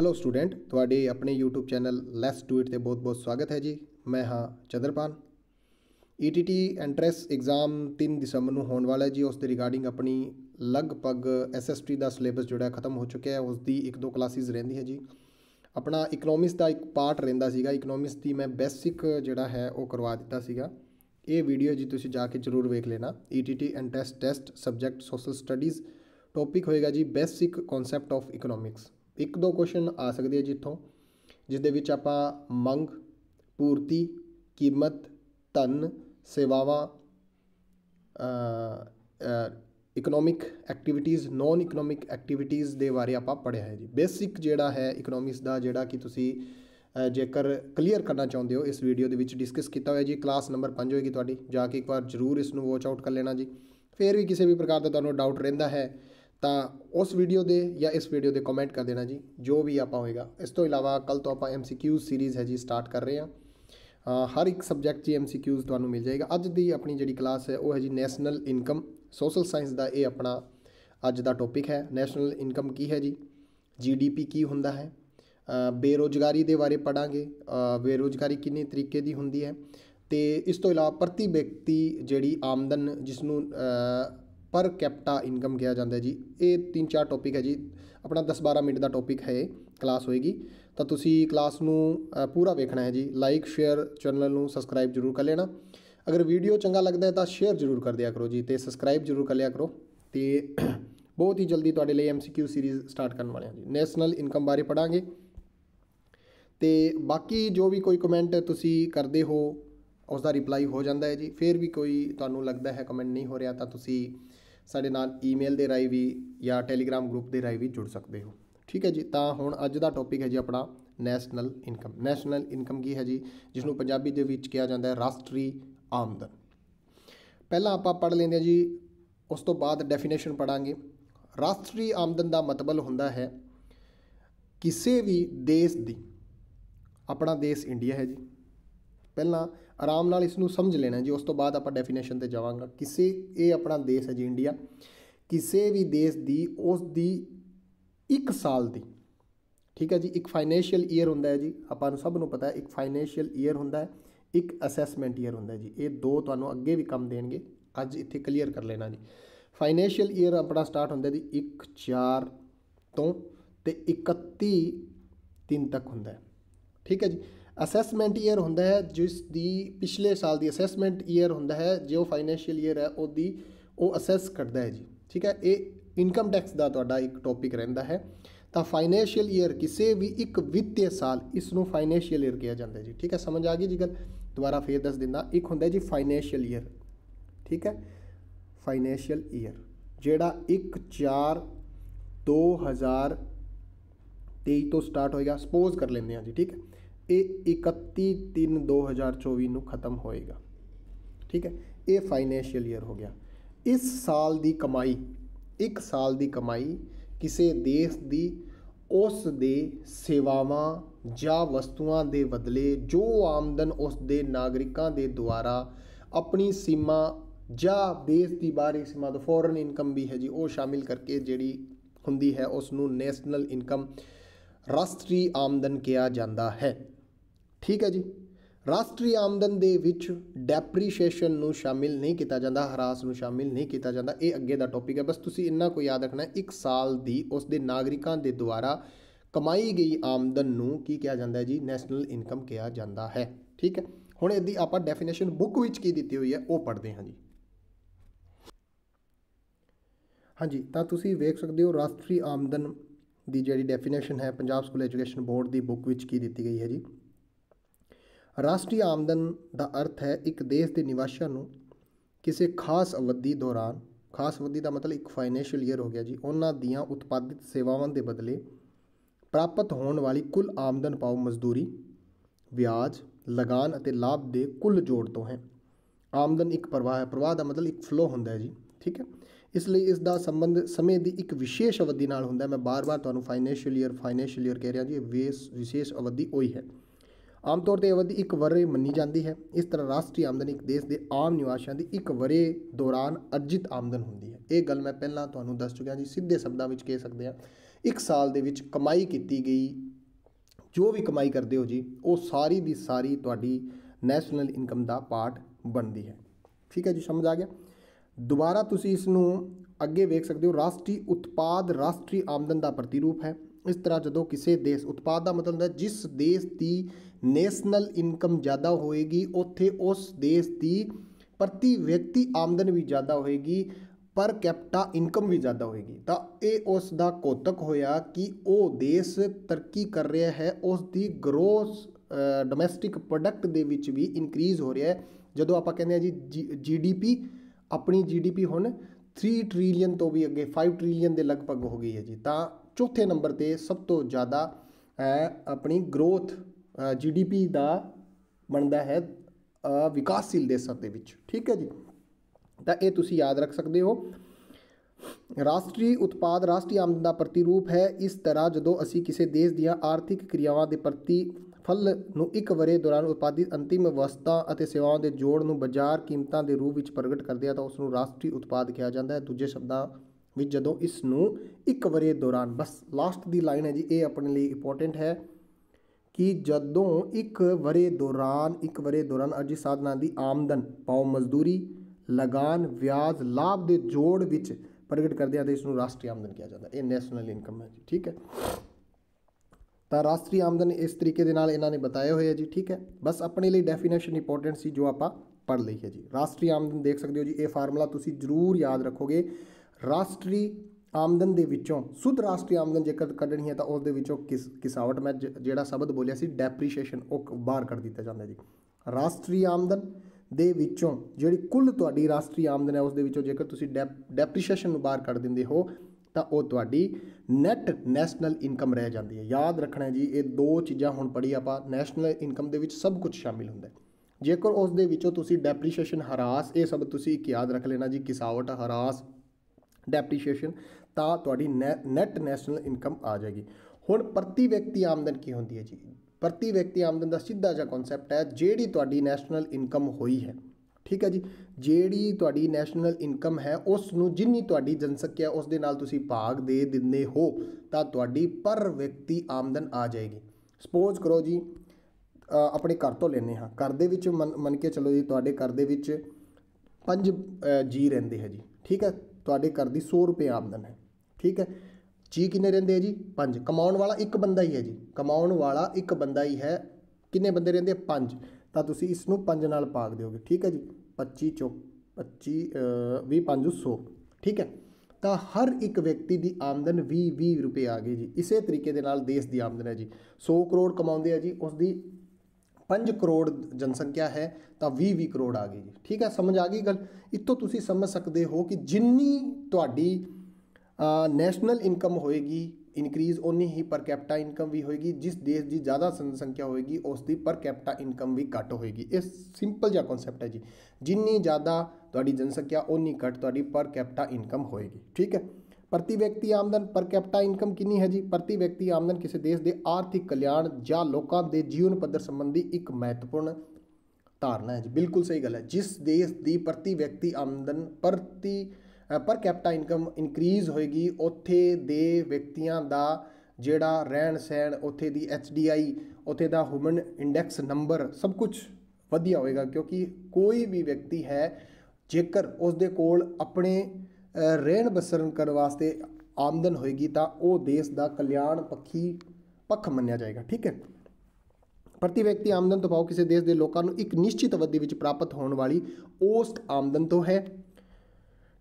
hello student ਤੁਹਾਡੇ ਆਪਣੇ YouTube channel let's do it ਤੇ ਬਹੁਤ-ਬਹੁਤ ਸਵਾਗਤ ਹੈ ਜੀ ਮੈਂ ਹਾਂ ਚੰਦਰਪਾਲ ETT ਐਂਟਰੈਂਸ ਐਗਜ਼ਾਮ 3 ਦਸੰਬਰ ਨੂੰ ਹੋਣ ਵਾਲਾ ਹੈ ਜੀ ਉਸ ਦੇ ਰਿਗਾਰਡਿੰਗ ਆਪਣੀ ਲਗਭਗ SST ਦਾ ਸਿਲੇਬਸ ਜਿਹੜਾ ਖਤਮ ਹੋ ਚੁੱਕਿਆ ਹੈ ਉਸ ਦੀ ਇੱਕ ਦੋ ਕਲਾਸਿਸ ਰਹਿੰਦੀ ਹੈ ਜੀ ਆਪਣਾ ਇਕਨੋਮਿਕਸ ਦਾ ਇੱਕ ਪਾਰਟ ਰਹਿੰਦਾ ਸੀਗਾ ਇਕਨੋਮਿਕਸ ਦੀ ਮੈਂ ਬੇਸਿਕ ਜਿਹੜਾ ਹੈ ਉਹ ਕਰਵਾ ਦਿੱਤਾ ਸੀਗਾ ਇਹ ਵੀਡੀਓ ਜੀ ਤੁਸੀਂ ਜਾ ਕੇ ਜ਼ਰੂਰ ਵੇਖ ਲੈਣਾ ETT entrance test subject social studies topic ਹੋਏਗਾ ਜੀ ਬੇਸਿਕ ਕਨਸੈਪਟ ਆਫ ਇਕਨੋਮਿਕਸ ਇੱਕ ਦੋ ਕੁਐਸਚਨ ਆ ਸਕਦੇ ਆ ਜਿੱਥੋਂ ਜਿਸ ਦੇ ਵਿੱਚ ਆਪਾਂ ਮੰਗ ਪੂਰਤੀ ਕੀਮਤ ਧਨ ਸੇਵਾਵਾਂ economic activities non economic activities ਦੇ ਬਾਰੇ ਆਪਾਂ ਪੜਿਆ ਹੈ ਜੀ ਬੇਸਿਕ ਜਿਹੜਾ ਹੈ ਇਕਨੋਮਿਕਸ ਦਾ ਜਿਹੜਾ ਕਿ ਤੁਸੀਂ ਜੇਕਰ ਕਲੀਅਰ ਕਰਨਾ ਚਾਹੁੰਦੇ ਹੋ ਇਸ ਵੀਡੀਓ ਦੇ ਵਿੱਚ ਡਿਸਕਸ ਕੀਤਾ ਹੋਇਆ ਜੀ ਕਲਾਸ ਨੰਬਰ 5 ਹੋਏਗੀ ਤੁਹਾਡੀ ਜਾ ਕੇ ਇੱਕ ਵਾਰ ਜ਼ਰੂਰ ਇਸ ਨੂੰ ਵਾਚ ਆਊਟ ਕਰ ਲੈਣਾ ਜੀ ਫੇਰ ਵੀ ਕਿਸੇ ਵੀ ਪ੍ਰਕਾਰ ਦਾ ਤੁਹਾਨੂੰ ਡਾਊਟ ਰਹਿੰਦਾ ਹੈ ਤਾਂ ਉਸ ਵੀਡੀਓ ਦੇ ਜਾਂ ਇਸ ਵੀਡੀਓ ਦੇ ਕਮੈਂਟ ਕਰ ਦੇਣਾ ਜੀ ਜੋ ਵੀ ਆਪਾਂ ਹੋਏਗਾ ਇਸ ਤੋਂ ਇਲਾਵਾ ਕੱਲ ਤੋਂ ਆਪਾਂ ਐਮਸੀਕਿਊ ਸੀਰੀਜ਼ ਹੈ ਜੀ ਸਟਾਰਟ ਕਰ ਰਹੇ ਹਾਂ ਹਰ ਇੱਕ ਸਬਜੈਕਟ ਜੀ ਐਮਸੀਕਿਊਜ਼ ਤੁਹਾਨੂੰ ਮਿਲ ਜਾਏਗਾ ਅੱਜ ਦੀ ਆਪਣੀ ਜਿਹੜੀ ਕਲਾਸ ਹੈ ਉਹ ਹੈ ਜੀ ਨੈਸ਼ਨਲ ਇਨਕਮ ਸੋਸ਼ਲ ਸਾਇੰਸ ਦਾ ਇਹ ਆਪਣਾ ਅੱਜ ਦਾ ਟੌਪਿਕ ਹੈ ਨੈਸ਼ਨਲ ਇਨਕਮ ਕੀ ਹੈ ਜੀ ਜੀਡੀਪੀ ਕੀ ਹੁੰਦਾ ਹੈ ਬੇਰੋਜ਼ਗਾਰੀ ਦੇ ਬਾਰੇ ਪੜਾਂਗੇ ਬੇਰੋਜ਼ਗਾਰੀ ਕਿੰਨੇ ਤਰੀਕੇ ਦੀ ਹੁੰਦੀ ਹੈ ਤੇ ਇਸ ਤੋਂ ਇਲਾਵਾ ਪ੍ਰਤੀ ਵਿਅਕਤੀ ਜਿਹੜੀ ਆਮਦਨ ਜਿਸ ਨੂੰ ਪਰ ਕੈਪਟਾ ਇਨਕਮ ਕਿਹਾ ਜਾਂਦਾ ਜੀ ਇਹ ਤਿੰਨ ਚਾਰ ਟੌਪਿਕ ਹੈ ਜੀ ਆਪਣਾ 10-12 ਮਿੰਟ ਦਾ ਟੌਪਿਕ ਹੈ ਕਲਾਸ ਹੋਏਗੀ ਤਾਂ ਤੁਸੀਂ ਕਲਾਸ ਨੂੰ ਪੂਰਾ ਵੇਖਣਾ ਹੈ ਜੀ ਲਾਈਕ ਸ਼ੇਅਰ ਚੈਨਲ ਨੂੰ ਸਬਸਕ੍ਰਾਈਬ ਜ਼ਰੂਰ ਕਰ ਲੈਣਾ ਅਗਰ ਵੀਡੀਓ ਚੰਗਾ ਲੱਗਦਾ ਹੈ ਤਾਂ ਸ਼ੇਅਰ ਜ਼ਰੂਰ ਕਰ ਦਿਆ ਕਰੋ ਜੀ ਤੇ ਸਬਸਕ੍ਰਾਈਬ ਜ਼ਰੂਰ ਕਰ ਲਿਆ ਕਰੋ ਤੇ ਬਹੁਤ ਹੀ ਜਲਦੀ ਤੁਹਾਡੇ ਲਈ ਐਮਸੀਕਿਊ ਸੀਰੀਜ਼ ਸਟਾਰਟ ਕਰਨ ਵਾਲੇ ਹਾਂ ਜੀ ਨੈਸ਼ਨਲ ਇਨਕਮ ਬਾਰੇ ਪੜਾਂਗੇ ਤੇ ਬਾਕੀ ਜੋ ਵੀ ਕੋਈ ਕਮੈਂਟ ਤੁਸੀਂ ਕਰਦੇ ਹੋ ਉਸ ਦਾ ਰਿਪਲਾਈ ਹੋ ਜਾਂਦਾ ਹੈ ਜੀ ਫਿਰ ਵੀ ਕੋਈ ਤੁਹਾਨੂੰ ਲੱਗਦਾ ਹੈ ਕਮੈਂਟ ਨਹੀਂ ਹੋ ਰਿਹਾ ਤਾਂ ਤੁਸੀਂ ਸਾਡੇ ਨਾਲ ਈਮੇਲ ਦੇ ਰਾਈ ਵੀ ਜਾਂ ਟੈਲੀਗ੍ਰਾਮ ਗਰੁੱਪ ਦੇ ਰਾਈ ਵੀ ਜੁੜ ਸਕਦੇ ਹੋ ਠੀਕ ਹੈ ਜੀ ਤਾਂ ਹੁਣ ਅੱਜ ਦਾ ਟੌਪਿਕ ਹੈ ਜੀ ਆਪਣਾ ਨੈਸ਼ਨਲ ਇਨਕਮ ਨੈਸ਼ਨਲ ਇਨਕਮ ਕੀ ਹੈ ਜੀ ਜਿਸ ਨੂੰ ਪੰਜਾਬੀ ਦੇ ਵਿੱਚ ਕਿਹਾ ਜਾਂਦਾ ਹੈ ਰਾਸ਼ਟਰੀ ਆਮਦਨ ਪਹਿਲਾਂ ਆਪਾਂ ਪੜ੍ਹ ਲੈਂਦੇ ਹਾਂ ਜੀ ਉਸ ਤੋਂ ਬਾਅਦ ਡੈਫੀਨੇਸ਼ਨ ਪੜਾਂਗੇ ਰਾਸ਼ਟਰੀ ਆਮਦਨ ਦਾ ਮਤਲਬ ਹੁੰਦਾ ਹੈ ਕਿਸੇ ਵੀ ਦੇਸ਼ ਦੀ ਆਪਣਾ ਦੇਸ਼ ਇੰਡੀਆ ਹੈ ਜੀ ਪਹਿਲਾਂ ਆਰਾਮ ਨਾਲ ਇਸ ਨੂੰ ਸਮਝ ਲੈਣਾ ਜੀ ਉਸ ਤੋਂ ਬਾਅਦ ਆਪਾਂ ਡੈਫੀਨੇਸ਼ਨ ਤੇ ਜਾਵਾਂਗਾ ਕਿਸੇ ਇਹ ਆਪਣਾ ਦੇਸ਼ ਹੈ ਜੀ ਇੰਡੀਆ ਕਿਸੇ ਵੀ ਦੇਸ਼ ਦੀ ਉਸ ਦੀ 1 ਸਾਲ ਦੀ ਠੀਕ ਹੈ ਜੀ ਇੱਕ ਫਾਈਨੈਂਸ਼ੀਅਲ ਈਅਰ ਹੁੰਦਾ ਹੈ ਜੀ ਆਪਾਂ ਨੂੰ ਸਭ ਨੂੰ ਪਤਾ ਹੈ ਇੱਕ ਫਾਈਨੈਂਸ਼ੀਅਲ ਈਅਰ ਹੁੰਦਾ ਹੈ ਇੱਕ ਅਸੈਸਮੈਂਟ ਈਅਰ ਹੁੰਦਾ ਹੈ ਜੀ ਇਹ ਦੋ ਤੁਹਾਨੂੰ ਅੱਗੇ ਵੀ ਕੰਮ ਦੇਣਗੇ ਅੱਜ ਇੱਥੇ ਕਲੀਅਰ ਕਰ ਲੈਣਾ ਜੀ ਫਾਈਨੈਂਸ਼ੀਅਲ ਈਅਰ ਆਪਣਾ ਸਟਾਰਟ ਹੁੰਦਾ ਜੀ 1 4 ਤੋਂ ਤੇ 31 ਦਿਨ ਤੱਕ ਹੁੰਦਾ ਹੈ ਠੀਕ ਹੈ ਜੀ ਅਸੈਸਮੈਂਟ ਈਅਰ ਹੁੰਦਾ ਹੈ ਜਿਸ ਦੀ ਪਿਛਲੇ ਸਾਲ ਦੀ ਅਸੈਸਮੈਂਟ ਈਅਰ ਹੁੰਦਾ ਹੈ ਜੋ ਫਾਈਨੈਂਸ਼ੀਅਲ ਈਅਰ ਹੈ ਉਹਦੀ ਉਹ ਅਸੈਸ ਕਰਦਾ ਹੈ ਜੀ ਠੀਕ ਹੈ ਇਹ ਇਨਕਮ ਟੈਕਸ ਦਾ ਤੁਹਾਡਾ ਇੱਕ ਟੌਪਿਕ ਰਹਿੰਦਾ ਹੈ ਤਾਂ ਫਾਈਨੈਂਸ਼ੀਅਲ ਈਅਰ ਕਿਸੇ ਵੀ ਇੱਕ ਵਿੱਤੀ ਸਾਲ ਇਸ ਨੂੰ ਫਾਈਨੈਂਸ਼ੀਅਲ ਈਅਰ ਕਿਹਾ ਜਾਂਦਾ ਜੀ ਠੀਕ ਹੈ ਸਮਝ ਆ ਗਈ ਜੀ ਗੱਲ ਦੁਬਾਰਾ ਫੇਰ ਦੱਸ ਦਿੰਦਾ ਇੱਕ ਹੁੰਦਾ ਜੀ ਫਾਈਨੈਂਸ਼ੀਅਲ ਈਅਰ ਠੀਕ ਹੈ ਫਾਈਨੈਂਸ਼ੀਅਲ ਈਅਰ ਜਿਹੜਾ 1 4 2000 23 ਤੋਂ ਸਟਾਰਟ ਹੋਏਗਾ ਸਪੋਜ਼ ਕਰ ਲੈਂਦੇ ਹਾਂ ਜੀ ਠੀਕ ਹੈ ਇਹ 31 3 2024 ਨੂੰ ਖਤਮ ਹੋਏਗਾ ਠੀਕ ਹੈ ਇਹ ਫਾਈਨੈਂਸ਼ੀਅਲ ਈਅਰ ਹੋ ਗਿਆ ਇਸ ਸਾਲ ਦੀ ਕਮਾਈ ਇੱਕ ਸਾਲ ਦੀ ਕਮਾਈ ਕਿਸੇ ਦੇਸ਼ ਦੀ ਉਸ ਦੇ ਸੇਵਾਵਾਂ ਜਾਂ ਵਸਤੂਆਂ ਦੇ ਬਦਲੇ ਜੋ ਆਮਦਨ ਉਸ ਦੇ ਨਾਗਰਿਕਾਂ ਦੇ ਦੁਆਰਾ ਆਪਣੀ ਸੀਮਾ ਜਾਂ ਦੇਸ਼ ਦੀ ਬਾਹਰੀ ਸੀਮਾ ਤੋਂ ਫੋਰਨ ਇਨਕਮ ਵੀ ਹੈ ਜੀ ਉਹ ਸ਼ਾਮਿਲ ਕਰਕੇ ਜਿਹੜੀ ਹੁੰਦੀ ਹੈ ਉਸ ਨੂੰ ਨੈਸ਼ਨਲ ਇਨਕਮ ਰਾਸ਼ਟਰੀ ਆਮਦਨ ਕਿਹਾ ਜਾਂਦਾ ਹੈ ਠੀਕ ਹੈ ਜੀ ਰਾਸ਼ਟਰੀ ਆਮਦਨ ਦੇ ਵਿੱਚ ਡੈਪਰੀਸ਼ੀਏਸ਼ਨ ਨੂੰ ਸ਼ਾਮਿਲ ਨਹੀਂ ਕੀਤਾ ਜਾਂਦਾ ਹਰਾਸ ਨੂੰ ਸ਼ਾਮਿਲ ਨਹੀਂ ਕੀਤਾ ਜਾਂਦਾ ਇਹ ਅੱਗੇ ਦਾ ਟੌਪਿਕ ਹੈ ਬਸ ਤੁਸੀਂ ਇੰਨਾ ਕੋ ਯਾਦ ਰੱਖਣਾ ਹੈ 1 ਸਾਲ ਦੀ ਉਸ ਦੇ ਨਾਗਰਿਕਾਂ ਦੇ ਦੁਆਰਾ ਕਮਾਈ ਗਈ ਆਮਦਨ ਨੂੰ ਕੀ ਕਿਹਾ ਜਾਂਦਾ ਹੈ ਜੀ ਨੈਸ਼ਨਲ ਇਨਕਮ ਕਿਹਾ ਜਾਂਦਾ ਹੈ ਠੀਕ ਹੈ ਹੁਣ ਇਹਦੀ ਆਪਾਂ ਡੈਫੀਨੇਸ਼ਨ ਬੁੱਕ ਵਿੱਚ ਕੀ ਦਿੱਤੀ ਹੋਈ ਹੈ ਉਹ ਪੜ੍ਹਦੇ ਹਾਂ ਜੀ ਹਾਂਜੀ ਤਾਂ ਤੁਸੀਂ ਵੇਖ ਸਕਦੇ ਹੋ ਰਾਸ਼ਟਰੀ ਆਮਦਨ ਦੀ ਜਿਹੜੀ ਡੈਫੀਨੇਸ਼ਨ ਹੈ ਪੰਜਾਬ ਸਕੂਲ ਐਜੂਕੇਸ਼ਨ ਬੋਰਡ ਦੀ ਬੁੱਕ ਵਿੱਚ ਕੀ ਦਿੱਤੀ ਗਈ ਹੈ ਜੀ ਰਾਸ਼ਟਰੀ ਆਮਦਨ ਦਾ ਅਰਥ ਹੈ ਇੱਕ ਦੇਸ਼ ਦੇ ਨਿਵਾਸੀਆਂ ਨੂੰ ਕਿਸੇ ਖਾਸ ਅਵਧੀ ਦੌਰਾਨ ਖਾਸ ਅਵਧੀ ਦਾ ਮਤਲਬ ਇੱਕ ਫਾਈਨੈਂਸ਼ੀਅਲ ਈਅਰ ਹੋ ਗਿਆ ਜੀ ਉਹਨਾਂ ਦੀਆਂ ਉਤਪਾਦਿਤ ਸੇਵਾਵਾਂ ਦੇ ਬਦਲੇ ਪ੍ਰਾਪਤ ਹੋਣ ਵਾਲੀ ਕੁੱਲ ਆਮਦਨ ਪਾਉ ਮਜ਼ਦੂਰੀ ਵਿਆਜ ਲਗਾਨ ਅਤੇ ਲਾਭ ਦੇ ਕੁੱਲ ਜੋੜ ਤੋਂ ਹੈ ਆਮਦਨ ਇੱਕ ਪ੍ਰਵਾਹ ਹੈ ਪ੍ਰਵਾਹ ਦਾ ਮਤਲਬ ਇੱਕ ਫਲੋ ਹੁੰਦਾ ਹੈ ਜੀ ਠੀਕ ਹੈ ਇਸ ਲਈ ਇਸ ਦਾ ਸੰਬੰਧ ਸਮੇਂ ਦੀ ਇੱਕ ਵਿਸ਼ੇਸ਼ ਅਵਧੀ ਨਾਲ ਹੁੰਦਾ ਮੈਂ ਬਾਰ-ਬਾਰ ਤੁਹਾਨੂੰ ਫਾਈਨੈਂਸ਼ੀਅਲ ਈਅਰ ਫਾਈਨੈਂਸ਼ੀਅਲ ਈਅਰ ਕਹਿ ਰਿਹਾ ਜੀ ਵਿਸ਼ੇਸ਼ ਅਵਧੀ ਉਹੀ ਹੈ ਆਮ ਤੌਰ ਤੇ ਅਵਧੀ ਇੱਕ ਵਰੇ ਮੰਨੀ ਜਾਂਦੀ ਹੈ ਇਸ ਤਰ੍ਹਾਂ ਰਾਸ਼ਟਰੀ ਆਮਦਨ ਇੱਕ ਦੇਸ਼ ਦੇ ਆਮ ਨਿਵਾਸੀਆਂ ਦੀ ਇੱਕ ਵਰੇ ਦੌਰਾਨ ਅਰਜਿਤ ਆਮਦਨ ਹੁੰਦੀ ਹੈ ਇਹ ਗੱਲ ਮੈਂ ਪਹਿਲਾਂ ਤੁਹਾਨੂੰ ਦੱਸ ਚੁੱਕਿਆ ਜੀ ਸਿੱਧੇ ਸ਼ਬਦਾਂ ਵਿੱਚ ਕਹਿ ਸਕਦੇ ਹਾਂ ਇੱਕ ਸਾਲ ਦੇ ਵਿੱਚ ਕਮਾਈ ਕੀਤੀ ਗਈ ਜੋ ਵੀ ਕਮਾਈ ਕਰਦੇ ਹੋ ਜੀ ਉਹ ਸਾਰੀ ਦੀ ਸਾਰੀ ਤੁਹਾਡੀ ਨੈਸ਼ਨਲ ਇਨਕਮ ਦਾ ਪਾਰਟ ਬਣਦੀ ਹੈ ਠੀਕ ਹੈ ਜੀ ਸਮਝ ਆ ਗਿਆ ਦੁਬਾਰਾ ਤੁਸੀਂ ਇਸ ਨੂੰ ਅੱਗੇ ਵੇਖ ਸਕਦੇ ਹੋ ਰਾਸ਼ਟਰੀ ਉਤਪਾਦ ਰਾਸ਼ਟਰੀ ਆਮਦਨ ਦਾ ਪ੍ਰਤੀਰੂਪ ਹੈ ਇਸ ਤਰ੍ਹਾਂ ਜਦੋਂ ਕਿਸੇ ਦੇਸ਼ ਉਤਪਾਦ ਦਾ ਮਤਲਬ ਹੁੰਦਾ ਜਿਸ ਦੇਸ਼ ਦੀ ਨੈਸ਼ਨਲ ਇਨਕਮ ਜ਼ਿਆਦਾ ਹੋਏਗੀ ਉੱਥੇ ਉਸ ਦੇਸ਼ ਦੀ ਪ੍ਰਤੀ ਵਿਅਕਤੀ ਆਮਦਨ ਵੀ ਜ਼ਿਆਦਾ ਹੋਏਗੀ ਪਰ ਕੈਪਟਾ ਇਨਕਮ ਵੀ ਜ਼ਿਆਦਾ ਹੋਏਗੀ ਤਾਂ ਇਹ ਉਸ ਦਾ ਕੋਤਕ ਹੋਇਆ ਕਿ ਉਹ ਦੇਸ਼ ਤਰੱਕੀ ਕਰ ਰਿਹਾ ਹੈ ਉਸ ਦੀ ਗਰੋਸ ਡੋਮੈਸਟਿਕ ਪ੍ਰੋਡਕਟ ਦੇ ਵਿੱਚ ਵੀ ਇਨਕਰੀਜ਼ ਹੋ ਰਿਹਾ ਹੈ ਜਦੋਂ ਆਪਾਂ ਕਹਿੰਦੇ ਆ ਜੀ ਜੀਡੀਪੀ ਆਪਣੀ ਜੀਡੀਪੀ ਹੁਣ 3 ਟ੍ਰਿਲੀਅਨ ਤੋਂ ਵੀ ਅੱਗੇ 5 ਟ੍ਰਿਲੀਅਨ ਦੇ ਲਗਭਗ ਹੋ ਗਈ ਹੈ ਜੀ ਤਾਂ ਚੌਥੇ ਨੰਬਰ ਤੇ ਸਭ ਤੋਂ ਜ਼ਿਆਦਾ ਆਪਣੀ ਗਰੋਥ ਜੀਡੀਪੀ ਦਾ ਬਣਦਾ ਹੈ ਵਿਕਾਸਸ਼ੀਲ ਦੇਸ਼ਾਂ ਦੇ ਵਿੱਚ ਠੀਕ ਹੈ ਜੀ ਤਾਂ ਇਹ ਤੁਸੀਂ ਯਾਦ ਰੱਖ ਸਕਦੇ ਹੋ ਰਾਸ਼ਟਰੀ ਉਤਪਾਦ ਰਾਸ਼ਟਰੀ ਆਮਦਨ ਦਾ ਪ੍ਰਤੀਰੂਪ ਹੈ ਇਸ ਤਰ੍ਹਾਂ ਜਦੋਂ ਅਸੀਂ ਕਿਸੇ ਦੇਸ਼ ਦੀਆਂ ਆਰਥਿਕ ਕਿਰਿਆਵਾਂ ਦੇ ਪ੍ਰਤੀ ਫਲ ਨੂੰ ਇੱਕ ਵਰੇ ਦੌਰਾਨ ਉਤਪਾਦਿਤ ਅੰਤਿਮ ਵਸਤਾਂ ਅਤੇ ਸੇਵਾਵਾਂ ਦੇ ਜੋੜ ਨੂੰ ਬਾਜ਼ਾਰ ਕੀਮਤਾਂ ਦੇ ਰੂਪ ਵਿੱਚ ਪ੍ਰਗਟ ਕਰਦੇ ਆ ਤਾਂ ਉਸ ਨੂੰ ਰਾਸ਼ਟਰੀ ਉਤਪਾਦ ਕਿਹਾ ਜਾਂਦਾ ਹੈ ਦੂਜੇ ਸ਼ਬਦਾਂ ਵਿੱਚ ਜਦੋਂ ਇਸ ਨੂੰ ਇੱਕ ਵਰੇ ਦੌਰਾਨ ਬਸ ਲਾਸਟ ਦੀ ਲਾਈਨ ਹੈ ਜੀ ਇਹ ਆਪਣੇ ਲਈ ਇੰਪੋਰਟੈਂਟ ਹੈ ਕਿ ਜਦੋਂ ਇੱਕ ਵਰੇ ਦੌਰਾਨ ਇੱਕ ਵਰੇ ਦੌਰਾਨ ਅਰਜੀ ਸਾਧਨਾਂ ਦੀ ਆਮਦਨ ਪਾਉ ਮਜ਼ਦੂਰੀ ਲਗਾਨ ਵਿਆਜ ਲਾਭ ਦੇ ਜੋੜ ਵਿੱਚ ਪ੍ਰਗਟ ਕਰਦੇ ਆ ਤੇ ਇਸ ਨੂੰ ਰਾਸ਼ਟਰੀ ਆਮਦਨ ਕਿਹਾ ਜਾਂਦਾ ਇਹ ਨੈਸ਼ਨਲ ਇਨਕਮ ਹੈ ਜੀ ਠੀਕ ਹੈ ਤਾਂ ਰਾਸ਼ਟਰੀ ਆਮਦਨ ਇਸ ਤਰੀਕੇ ਦੇ ਨਾਲ ਇਹਨਾਂ ਨੇ ਬਤਾਏ ਹੋਏ ਹੈ ਜੀ ਠੀਕ ਹੈ ਬਸ ਆਪਣੇ ਲਈ ਡੈਫੀਨੇਸ਼ਨ ਇੰਪੋਰਟੈਂਟ ਸੀ ਜੋ ਆਪਾਂ ਪੜ ਲਈ ਹੈ ਜੀ ਰਾਸ਼ਟਰੀ ਆਮਦਨ ਦੇਖ ਸਕਦੇ ਹੋ ਜੀ ਇਹ ਫਾਰਮੂਲਾ ਤੁਸੀਂ ਜ਼ਰੂਰ ਯਾਦ ਰੱਖੋਗੇ ਰਾਸ਼ਟਰੀ ਆਮਦਨ ਦੇ ਵਿੱਚੋਂ ਸੁਧ ਰਾਸ਼ਟਰੀ ਆਮਦਨ ਜੇਕਰ ਕੱਢਣੀ ਹੈ ਤਾਂ ਉਸ ਦੇ ਵਿੱਚੋਂ ਕਿਸ ਕਿਸਾਵਟ ਮੈਂ ਜਿਹੜਾ ਸ਼ਬਦ ਬੋਲਿਆ ਸੀ ਡੈਪਰੀਸ਼ੀਏਸ਼ਨ ਉਹ ਬਾਹਰ ਕਰ ਦਿੱਤਾ ਜਾਂਦਾ ਜੀ ਰਾਸ਼ਟਰੀ ਆਮਦਨ ਦੇ ਵਿੱਚੋਂ ਜਿਹੜੀ ਕੁੱਲ ਤੁਹਾਡੀ ਰਾਸ਼ਟਰੀ ਆਮਦਨ ਹੈ ਉਸ ਦੇ ਵਿੱਚੋਂ ਜੇਕਰ ਤੁਸੀਂ ਡੈਪਰੀਸ਼ੀਏਸ਼ਨ ਨੂੰ ਬਾਹਰ ਕੱਢ ਦਿੰਦੇ ਹੋ ਤਾਂ ਉਹ ਤੁਹਾਡੀ ਨੈਟ ਨੈਸ਼ਨਲ ਇਨਕਮ ਰਹਿ ਜਾਂਦੀ ਹੈ ਯਾਦ ਰੱਖਣਾ ਜੀ ਇਹ ਦੋ ਚੀਜ਼ਾਂ ਹੁਣ ਪੜੀ ਆਪਾਂ ਨੈਸ਼ਨਲ ਇਨਕਮ ਦੇ ਵਿੱਚ ਸਭ ਕੁਝ ਸ਼ਾਮਿਲ ਹੁੰਦਾ ਹੈ ਜੇਕਰ ਉਸ ਦੇ ਵਿੱਚੋਂ ਤੁਸੀਂ ਡੈਪਰੀਸ਼ੀਏਸ਼ਨ ਹਰਾਸ ਇਹ ਸਭ ਤੁਸੀਂ ਇੱਕ ਯਾਦ ਰੱਖ ਲੈਣਾ ਜੀ ਕਿਸਾਵਟ ਹਰਾਸ ਡੈਪਰੀਸ਼ੀਏਸ਼ਨ ਤਾਂ ਤੁਹਾਡੀ ਨੈਟ ਨੈਸ਼ਨਲ ਇਨਕਮ ਆ ਜਾਏਗੀ ਹੁਣ ਪ੍ਰਤੀ ਵਿਅਕਤੀ ਆਮਦਨ ਕੀ ਹੁੰਦੀ ਹੈ ਜੀ ਪ੍ਰਤੀ ਵਿਅਕਤੀ ਆਮਦਨ ਦਾ ਸਿੱਧਾ ਜਿਹਾ ਕਨਸੈਪਟ ਹੈ ਜਿਹੜੀ ਤੁਹਾਡੀ ਨੈਸ਼ਨਲ ਇਨਕਮ ਹੋਈ ਹੈ ਠੀਕ ਹੈ ਜੀ ਜਿਹੜੀ ਤੁਹਾਡੀ ਨੈਸ਼ਨਲ ਇਨਕਮ ਹੈ ਉਸ ਨੂੰ ਜਿੰਨੀ ਤੁਹਾਡੀ ਜਨਸੰਖਿਆ ਉਸ ਦੇ ਨਾਲ ਤੁਸੀਂ ਭਾਗ ਦੇ ਦਿੰਦੇ ਹੋ ਤਾਂ ਤੁਹਾਡੀ ਪਰ ਵਿਅਕਤੀ ਆਮਦਨ ਆ ਜਾਏਗੀ ਸਪੋਜ਼ ਕਰੋ ਜੀ ਆਪਣੇ ਘਰ ਤੋਂ ਲੈਨੇ ਹਾਂ ਘਰ ਦੇ ਵਿੱਚ ਮੰਨ ਕੇ ਚਲੋ ਜੀ ਤੁਹਾਡੇ ਘਰ ਦੇ ਵਿੱਚ ਪੰਜ ਜੀ ਰਹਿੰਦੇ ਹੈ ਜੀ ਠੀਕ ਹੈ ਤੁਹਾਡੇ ਘਰ ਦੀ 100 ਰੁਪਏ ਆਮਦਨ ਹੈ ਠੀਕ ਹੈ ਜੀ ਕਿੰਨੇ ਰਹਿੰਦੇ ਹੈ ਜੀ ਪੰਜ ਕਮਾਉਣ ਵਾਲਾ ਇੱਕ ਬੰਦਾ ਹੀ ਹੈ ਜੀ ਕਮਾਉਣ ਵਾਲਾ ਇੱਕ ਬੰਦਾ ਹੀ ਹੈ ਕਿੰਨੇ ਬੰਦੇ ਰਹਿੰਦੇ ਪੰਜ ਤਾਂ ਤੁਸੀਂ ਇਸ ਨੂੰ 5 ਨਾਲ ਭਾਗ ਦਿਓਗੇ ਠੀਕ ਹੈ ਜੀ 25 ਚੋ 25 20 500 100 ਠੀਕ ਹੈ ਤਾਂ ਹਰ ਇੱਕ ਵਿਅਕਤੀ ਦੀ ਆਮਦਨ 20 20 ਰੁਪਏ ਆ ਗਈ ਜੀ ਇਸੇ ਤਰੀਕੇ ਦੇ ਨਾਲ ਦੇਸ਼ ਦੀ ਆਮਦਨ ਹੈ ਜੀ 100 ਕਰੋੜ ਕਮਾਉਂਦੇ ਆ ਜੀ ਉਸ ਦੀ 5 ਕਰੋੜ ਜਨਸੰਖਿਆ ਹੈ ਤਾਂ 20 20 ਕਰੋੜ ਆ ਗਈ ਜੀ ਠੀਕ ਹੈ ਸਮਝ ਆ ਗਈ ਗੱਲ ਇਤੋਂ ਤੁਸੀਂ ਸਮਝ ਸਕਦੇ ਹੋ ਕਿ ਜਿੰਨੀ ਤੁਹਾਡੀ ਨੈਸ਼ਨਲ ਇਨਕਮ ਹੋਏਗੀ ਇਨਕਰੀਜ਼ ਉਨੀ ਹੀ ਪਰ ਕੈਪਟਾ ਇਨਕਮ ਵੀ ਹੋਏਗੀ ਜਿਸ ਦੇਸ਼ ਦੀ ਜ਼ਿਆਦਾ ਸੰਖਿਆ ਹੋਏਗੀ ਉਸ ਦੀ ਪਰ ਕੈਪਟਾ ਇਨਕਮ ਵੀ ਘੱਟ ਹੋਏਗੀ ਇਹ ਸਿੰਪਲ ਜਿਹਾ ਕਨਸੈਪਟ ਹੈ ਜੀ ਜਿੰਨੀ ਜ਼ਿਆਦਾ ਤੁਹਾਡੀ ਜਨਸੰਖਿਆ ਉਨੀ ਘੱਟ ਤੁਹਾਡੀ ਪਰ ਕੈਪਟਾ ਇਨਕਮ ਹੋਏਗੀ ਠੀਕ ਹੈ ਪ੍ਰਤੀ ਵਿਅਕਤੀ ਆਮਦਨ ਪਰ ਕੈਪਟਾ ਇਨਕਮ ਕਿੰਨੀ ਹੈ ਜੀ ਪ੍ਰਤੀ ਵਿਅਕਤੀ ਆਮਦਨ ਕਿਸੇ ਦੇਸ਼ ਦੇ ਆਰਥਿਕ ਕਲਿਆਣ ਜਾਂ ਲੋਕਾਂ ਦੇ ਜੀਵਨ ਪੱਧਰ ਸੰਬੰਧੀ ਇੱਕ ਮਹੱਤਵਪੂਰਨ ਧਾਰਨਾ ਹੈ ਜੀ ਬਿਲਕੁਲ ਸਹੀ ਗੱਲ ਹੈ ਜਿਸ ਦੇਸ਼ ਦੀ ਪ੍ਰਤੀ ਵਿਅਕਤੀ ਆਮਦਨ ਪ੍ਰਤੀ ਪਰ ਕੈਪਟਾ ਇਨਕਮ ਇਨਕਰੀਜ਼ ਹੋਏਗੀ ਉੱਥੇ ਦੇ ਵਿਅਕਤੀਆਂ ਦਾ ਜਿਹੜਾ ਰਹਿਣ ਸਹਿਣ ਉੱਥੇ ਦੀ ਆਈ ਉੱਥੇ ਦਾ ਹਿਊਮਨ ਇੰਡੈਕਸ ਨੰਬਰ ਸਭ ਕੁਝ ਵਧੀਆ ਹੋਏਗਾ ਕਿਉਂਕਿ ਕੋਈ ਵੀ ਵਿਅਕਤੀ ਹੈ ਜੇਕਰ ਉਸ ਦੇ ਕੋਲ ਆਪਣੇ ਰਹਿਣ ਬਸਰਨ ਕਰਨ ਵਾਸਤੇ ਆਮਦਨ ਹੋਏਗੀ ਤਾਂ ਉਹ ਦੇਸ਼ ਦਾ ਕਲਿਆਣ ਪੱਖੀ ਪੱਖ ਮੰਨਿਆ ਜਾਏਗਾ ਠੀਕ ਹੈ ਪ੍ਰਤੀ ਵਿਅਕਤੀ ਆਮਦਨ ਤੋਂ ਪਾਓ ਕਿਸੇ ਦੇਸ਼ ਦੇ ਲੋਕਾਂ ਨੂੰ ਇੱਕ ਨਿਸ਼ਚਿਤ ਅਵਧੀ ਵਿੱਚ ਪ੍ਰਾਪਤ ਹੋਣ ਵਾਲੀ ਉਸ ਆਮਦਨ ਤੋਂ ਹੈ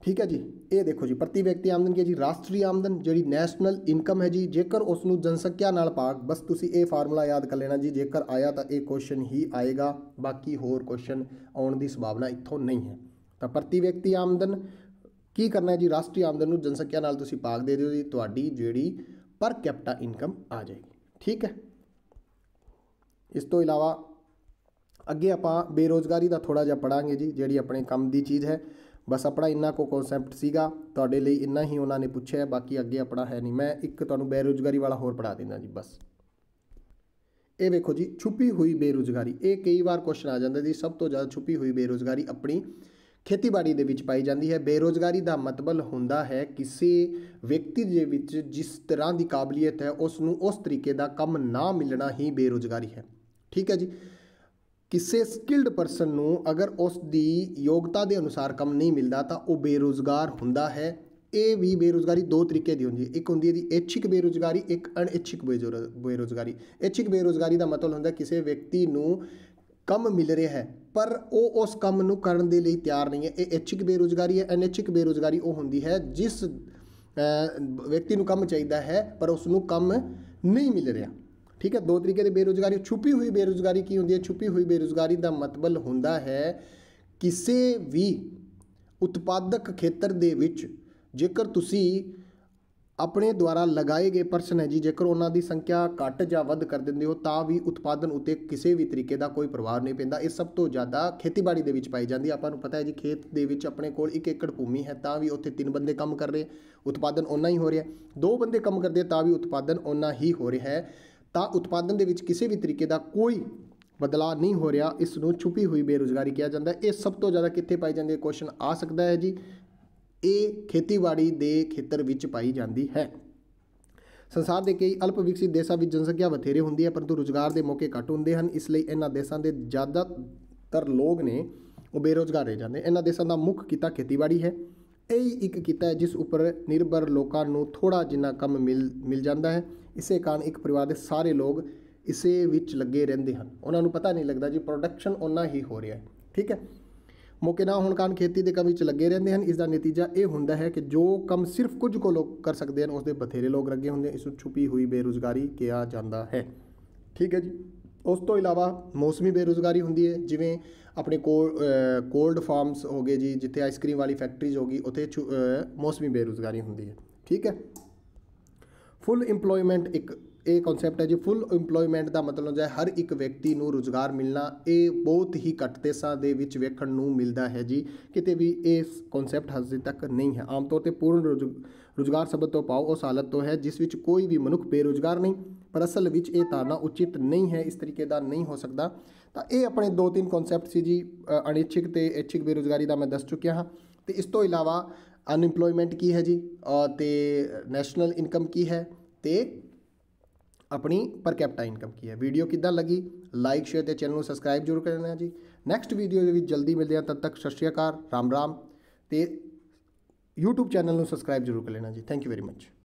ਠੀਕ ਹੈ ਜੀ ਇਹ ਦੇਖੋ ਜੀ ਪ੍ਰਤੀ ਵਿਅਕਤੀ ਆਮਦਨ ਕੀ ਹੈ ਜੀ ਰਾਸ਼ਟਰੀ ਆਮਦਨ ਜਿਹੜੀ ਨੈਸ਼ਨਲ ਇਨਕਮ ਹੈ ਜੀ ਜੇਕਰ ਉਸ ਨੂੰ ਜਨਸੰਖਿਆ ਨਾਲ ਭਾਗ ਬਸ ਤੁਸੀਂ ਇਹ ਫਾਰਮੂਲਾ ਯਾਦ ਕਰ ਲੈਣਾ ਜੀ ਜੇਕਰ ਆਇਆ ਤਾਂ ਇਹ ਕੁਐਸਚਨ ਹੀ ਆਏਗਾ ਬਾਕੀ ਹੋਰ ਕੁਐਸਚਨ ਆਉਣ ਦੀ ਸੰਭਾਵਨਾ ਇੱਥੋਂ ਨਹੀਂ ਹੈ ਤਾਂ ਪ੍ਰਤੀ ਵਿਅਕਤੀ ਆਮਦਨ ਕੀ ਕਰਨਾ ਹੈ ਜੀ ਰਾਸ਼ਟਰੀ ਆਮਦਨ ਨੂੰ ਜਨਸੰਖਿਆ ਨਾਲ ਤੁਸੀਂ ਭਾਗ ਦੇ ਦਿਓ ਜੀ ਤੁਹਾਡੀ ਜਿਹੜੀ ਪਰ ਕੈਪਟਾ ਇਨਕਮ ਆ ਜਾਏਗੀ ਠੀਕ ਹੈ ਇਸ ਤੋਂ ਇਲਾਵਾ ਅੱਗੇ ਆਪਾਂ ਬੇਰੋਜ਼ਗਾਰੀ ਦਾ ਥੋੜਾ ਜਿਹਾ ਪੜਾਂਗੇ ਜੀ ਜਿਹੜੀ ਆਪਣੇ ਕੰਮ ਦੀ ਚੀਜ਼ ਹੈ ਬਸ ਆਪਣਾ ਇੰਨਾ ਕੋ ਕਨਸੈਪਟ ਸੀਗਾ ਤੁਹਾਡੇ ਲਈ ਇੰਨਾ ਹੀ ਉਹਨਾਂ ਨੇ ਪੁੱਛਿਆ ਬਾਕੀ ਅੱਗੇ ਆਪਣਾ ਹੈ ਨਹੀਂ ਮੈਂ ਇੱਕ ਤੁਹਾਨੂੰ ਬੇਰੋਜ਼ਗਾਰੀ ਵਾਲਾ ਹੋਰ ਪੜਾ ਦਿੰਦਾ ਜੀ ਬਸ ਇਹ ਵੇਖੋ ਜੀ ਛੁਪੀ ਹੋਈ ਬੇਰੋਜ਼ਗਾਰੀ ਇਹ ਕਈ ਵਾਰ ਕੁਐਸਚਨ ਆ ਜਾਂਦਾ ਜੀ ਸਭ ਤੋਂ ਜ਼ਿਆਦਾ ਛੁਪੀ ਹੋਈ ਬੇਰੋਜ਼ਗਾਰੀ ਆਪਣੀ ਖੇਤੀਬਾੜੀ ਦੇ ਵਿੱਚ ਪਾਈ ਜਾਂਦੀ ਹੈ ਬੇਰੋਜ਼ਗਾਰੀ ਦਾ ਮਤਲਬ ਹੁੰਦਾ ਹੈ ਕਿਸੇ ਵਿਅਕਤੀ ਦੇ ਵਿੱਚ ਜਿਸ ਤਰ੍ਹਾਂ ਦੀ ਕਾਬਲੀਅਤ ਹੈ ਉਸ ਨੂੰ ਉਸ ਤਰੀਕੇ ਦਾ ਕੰਮ ਨਾ ਮਿਲਣਾ ਹੀ ਬੇਰੋਜ਼ਗਾਰੀ ਹੈ ਠੀਕ ਹੈ ਜੀ ਕਿਸੇ ਸਕਿਲਡ ਪਰਸਨ ਨੂੰ ਅਗਰ ਉਸ ਦੀ ਯੋਗਤਾ ਦੇ ਅਨੁਸਾਰ ਕੰਮ ਨਹੀਂ ਮਿਲਦਾ ਤਾਂ ਉਹ ਬੇਰੋਜ਼ਗਾਰ ਹੁੰਦਾ ਹੈ ਇਹ ਵੀ ਬੇਰੋਜ਼ਗਾਰੀ ਦੋ ਤਰੀਕੇ ਦੀ ਹੁੰਦੀ ਹੈ ਇੱਕ ਹੁੰਦੀ ਹੈ ਦੀ ਇੱਛਿਕ ਬੇਰੋਜ਼ਗਾਰੀ ਇੱਕ ਅਣਇੱਛਿਕ ਬੇਰੋਜ਼ਗਾਰੀ ਇੱਛਿਕ ਬੇਰੋਜ਼ਗਾਰੀ ਦਾ ਮਤਲਬ ਹੁੰਦਾ ਕਿਸੇ ਵਿਅਕਤੀ ਨੂੰ ਕੰਮ ਮਿਲ ਰਿਹਾ ਹੈ ਪਰ ਉਹ ਉਸ ਕੰਮ ਨੂੰ ਕਰਨ ਦੇ ਲਈ ਤਿਆਰ ਨਹੀਂ ਹੈ ਇਹ ਇੱਛਿਕ ਬੇਰੋਜ਼ਗਾਰੀ ਹੈ ਅਣਇੱਛਿਕ ਬੇਰੋਜ਼ਗਾਰੀ ਉਹ ਹੁੰਦੀ ਹੈ ਜਿਸ ਵਿਅਕਤੀ ਨੂੰ ਕੰਮ ਚਾਹੀਦਾ ਹੈ ਪਰ ਉਸ ਨੂੰ ਕੰਮ ਨਹੀਂ ਮਿਲ ਰਿਹਾ ਠੀਕ ਹੈ ਦੋ ਤਰੀਕੇ ਦੇ ਬੇਰੋਜ਼ਗਾਰੀ ਛੁਪੀ ਹੋਈ ਬੇਰੋਜ਼ਗਾਰੀ ਕੀ ਹੁੰਦੀ ਹੈ ਛੁਪੀ ਹੋਈ ਬੇਰੋਜ਼ਗਾਰੀ ਦਾ ਮਤਲਬ ਹੁੰਦਾ ਹੈ ਕਿਸੇ ਵੀ ਉਤਪਾਦਕ ਖੇਤਰ ਦੇ ਵਿੱਚ ਜੇਕਰ ਤੁਸੀਂ ਆਪਣੇ ਦੁਆਰਾ ਲਗਾਏ ਗਏ ਪਰਸਨ ਹੈ ਜੀ ਜੇਕਰ ਉਹਨਾਂ ਦੀ ਸੰਖਿਆ ਘਟ ਜਾਂ ਵੱਧ ਕਰ ਦਿੰਦੇ ਹੋ ਤਾਂ ਵੀ ਉਤਪਾਦਨ ਉਤੇ ਕਿਸੇ ਵੀ ਤਰੀਕੇ ਦਾ ਕੋਈ ਪ੍ਰਭਾਵ ਨਹੀਂ ਪੈਂਦਾ ਇਹ ਸਭ ਤੋਂ ਜ਼ਿਆਦਾ ਖੇਤੀਬਾੜੀ ਦੇ ਵਿੱਚ ਪਾਈ ਜਾਂਦੀ ਆਪਾਂ ਨੂੰ ਪਤਾ ਹੈ ਜੀ ਖੇਤ ਦੇ ਵਿੱਚ ਆਪਣੇ ਕੋਲ 1 ਏਕੜ ਭੂਮੀ ਹੈ ਤਾਂ ਵੀ ਉੱਥੇ ਤਿੰਨ ਬੰਦੇ ਕੰਮ ਕਰ ਰਹੇ ਉਤਪਾਦਨ ਉਨਾ ਹੀ ਹੋ ਰਿਹਾ ਦੋ ਬੰਦੇ ਕੰਮ ਕਰਦੇ ਤਾਂ ਵੀ ਉਤਪਾਦਨ ਉਨਾ ਹੀ ਹੋ ਰਿਹਾ ਹੈ ਤਾਂ ਉਤਪਾਦਨ ਦੇ ਵਿੱਚ ਕਿਸੇ ਵੀ ਤਰੀਕੇ ਦਾ ਕੋਈ ਬਦਲਾਅ ਨਹੀਂ ਹੋ ਰਿਹਾ ਇਸ ਨੂੰ ਛੁਪੀ ਹੋਈ ਬੇਰੋਜ਼ਗਾਰੀ ਕਿਹਾ ਜਾਂਦਾ ਹੈ ਇਹ ਸਭ ਤੋਂ ਜ਼ਿਆਦਾ ਕਿੱਥੇ ਪਾਈ ਜਾਂਦੀ ਹੈ ਕੁਐਸਚਨ ਆ ਸਕਦਾ ਹੈ ਜੀ ਇਹ ਖੇਤੀਬਾੜੀ ਦੇ ਖੇਤਰ ਵਿੱਚ ਪਾਈ ਜਾਂਦੀ ਹੈ ਸੰਸਾਰ ਦੇ ਕਈ ਅਲਪ ਵਿਕਸਿਤ ਦੇਸ਼ਾਂ ਵਿੱਚ ਜਨਸੰਖਿਆ ਬਥੇਰੇ ਹੁੰਦੀ ਹੈ ਪਰੰਤੂ ਰੋਜ਼ਗਾਰ ਦੇ ਮੌਕੇ ਘੱਟ ਹੁੰਦੇ ਹਨ ਇਸ ਲਈ ਇਹਨਾਂ ਦੇਸ਼ਾਂ ਦੇ ਜ਼ਿਆਦਾਤਰ ਲੋਕ ਨੇ ਉਹ ਬੇਰੋਜ਼ਗਾਰ ਰਹਿ ਜਾਂਦੇ ਇਹਨਾਂ ਦੇਸ਼ਾਂ ਦਾ ਮੁੱਖ ਕਿੱਤਾ ਖੇਤੀਬਾੜੀ ਹੈ ਇਹ ਇੱਕ ਕਿੱਤਾ ਜਿਸ ਉੱਪਰ ਨਿਰਭਰ ਲੋਕਾਂ ਨੂੰ ਥੋੜਾ ਜਿੰਨਾ ਕੰਮ ਮਿਲ ਮਿਲ ਜਾਂਦਾ ਹੈ ਇਸੇ ਕਾਰਨ ਇੱਕ ਪਰਿਵਾਰ ਦੇ ਸਾਰੇ ਲੋਕ ਇਸੇ ਵਿੱਚ ਲੱਗੇ ਰਹਿੰਦੇ ਹਨ ਉਹਨਾਂ ਨੂੰ ਪਤਾ ਨਹੀਂ ਲੱਗਦਾ ਜੀ ਪ੍ਰੋਡਕਸ਼ਨ ਉਹਨਾਂ ਹੀ ਹੋ ਰਿਹਾ ਹੈ ਠੀਕ ਹੈ ਮੌਕੇ ਨਾ ਹੋਣ ਕਾਰਨ ਖੇਤੀ ਦੇ ਕੰਮ ਵਿੱਚ ਲੱਗੇ ਰਹਿੰਦੇ ਹਨ ਇਸ ਦਾ ਨਤੀਜਾ ਇਹ ਹੁੰਦਾ ਹੈ ਕਿ ਜੋ ਕੰਮ ਸਿਰਫ ਕੁਝ ਕੋ ਲੋਕ ਕਰ ਸਕਦੇ ਹਨ ਉਸ ਦੇ ਬਥੇਰੇ ਲੋਕ ਲੱਗੇ ਹੁੰਦੇ ਇਸ ਨੂੰ ਛੁਪੀ ਹੋਈ ਬੇਰੋਜ਼ਗਾਰੀ ਕਿਹਾ ਜਾਂਦਾ ਹੈ ਠੀਕ ਹੈ ਜੀ ਉਸ ਤੋਂ ਇਲਾਵਾ ਮੌਸਮੀ ਬੇਰੋਜ਼ਗਾਰੀ ਹੁੰਦੀ ਹੈ ਜਿਵੇਂ ਆਪਣੇ ਕੋਲਡ ਫਾਰਮਸ ਹੋ ਗਏ ਜੀ ਜਿੱਥੇ ਆਈਸਕ੍ਰੀਮ ਵਾਲੀ ਫੈਕਟਰੀਜ਼ ਹੋ ਗਈ ਉੱਥੇ ਮੌਸਮੀ ਬੇਰੁਜ਼ਗਾਰੀ ਹੁੰਦੀ ਹੈ ਠੀਕ ਹੈ ਫੁੱਲ EMPLOYMENT ਇੱਕ ਇਹ ਕਨਸੈਪਟ ਹੈ ਜੀ ਫੁੱਲ EMPLOYMENT ਦਾ ਮਤਲਬ ਹੁੰਦਾ ਹੈ ਹਰ ਇੱਕ ਵਿਅਕਤੀ ਨੂੰ ਰੋਜ਼ਗਾਰ ਮਿਲਣਾ ਇਹ ਬਹੁਤ ਹੀ ਘੱਟ ਸਾਂ ਦੇ ਵਿੱਚ ਵੇਖਣ ਨੂੰ ਮਿਲਦਾ ਹੈ ਜੀ ਕਿਤੇ ਵੀ ਇਹ ਕਨਸੈਪਟ ਹਜੇ ਤੱਕ ਨਹੀਂ ਹੈ ਆਮ ਤੌਰ ਤੇ ਪੂਰਨ ਰੋਜ਼ਗਾਰ ਸ਼ਬਦ ਤੋਂ ਪਾਓ ਉਸ ਹਾਲਤ ਤੋਂ ਹੈ ਜਿਸ ਵਿੱਚ ਕੋਈ ਵੀ ਮਨੁੱਖ ਬੇਰੋਜ਼ਗਾਰ ਨਹੀਂ ਪਰ ਅਸਲ ਵਿੱਚ ਇਹ ਤਾਰਨਾ ਉਚਿਤ ਨਹੀਂ ਹੈ ਇਸ ਤਰੀਕੇ ਦਾ ਨਹੀਂ ਹੋ ਸਕਦਾ ਤਾਂ ਇਹ ਆਪਣੇ ਦੋ ਤਿੰਨ ਕਨਸੈਪਟ ਸੀ ਜੀ ਅਣਿਛਿਕ ਤੇ ਇਛਿਕ ਬੇਰੋਜ਼ਗਾਰੀ ਦਾ ਮੈਂ ਦੱਸ ਚੁੱਕਿਆ ਹਾਂ ਤੇ ਇਸ ਤੋਂ ਇਲਾਵਾ ਅਨਇੰਪਲੋਇਮੈਂਟ ਕੀ ਹੈ ਜੀ ਤੇ ਨੈਸ਼ਨਲ ਇਨਕਮ ਕੀ ਹੈ ਤੇ ਆਪਣੀ ਪਰ ਕੈਪਟਾ ਇਨਕਮ ਕੀ ਹੈ ਵੀਡੀਓ ਕਿੱਦਾਂ ਲੱਗੀ ਲਾਈਕ ਸ਼ੇਅਰ ਤੇ ਚੈਨਲ ਨੂੰ ਸਬਸਕ੍ਰਾਈਬ ਜ਼ਰੂਰ ਕਰਨਾ ਜੀ ਨੈਕਸਟ ਵੀਡੀਓ ਦੇ ਵਿੱਚ ਜਲਦੀ ਮਿਲਦੇ ਹਾਂ ਤਦ ਤੱਕ ਸਤਿ ਸ਼੍ਰੀ ਅਕਾਲ ਰਾਮ ਰਾਮ ਤੇ YouTube ਚੈਨਲ ਨੂੰ ਸਬਸਕ੍ਰਾਈਬ ਜ਼ਰੂਰ ਕਰ ਲੈਣਾ ਜੀ ਥੈਂਕ ਯੂ ਵੈਰੀ ਮੱਚ